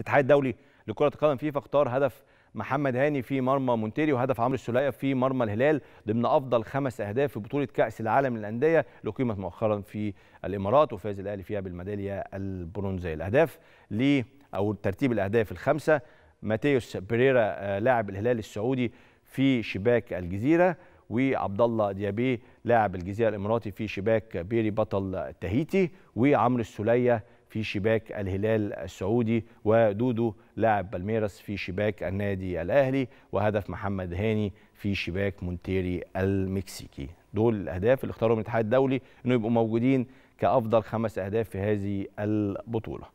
الاتحاد الدولي لكرة القدم فيفا اختار هدف محمد هاني في مرمى مونتيري وهدف عمرو السليه في مرمى الهلال ضمن افضل خمس اهداف في بطوله كاس العالم للانديه اللي اقيمت مؤخرا في الامارات وفاز الاهلي فيها بالميداليه البرونزيه الاهداف ل او ترتيب الاهداف الخمسه ماتيوس بريرا آه، لاعب الهلال السعودي في شباك الجزيره وعبد الله ديابي لاعب الجزيره الاماراتي في شباك بيري بطل تهيتي وعمرو السليه في شباك الهلال السعودي ودودو لاعب بالميرس في شباك النادي الاهلي وهدف محمد هاني في شباك مونتيري المكسيكي دول الاهداف اللي اختارهم الاتحاد الدولي انه يبقوا موجودين كافضل خمس اهداف في هذه البطوله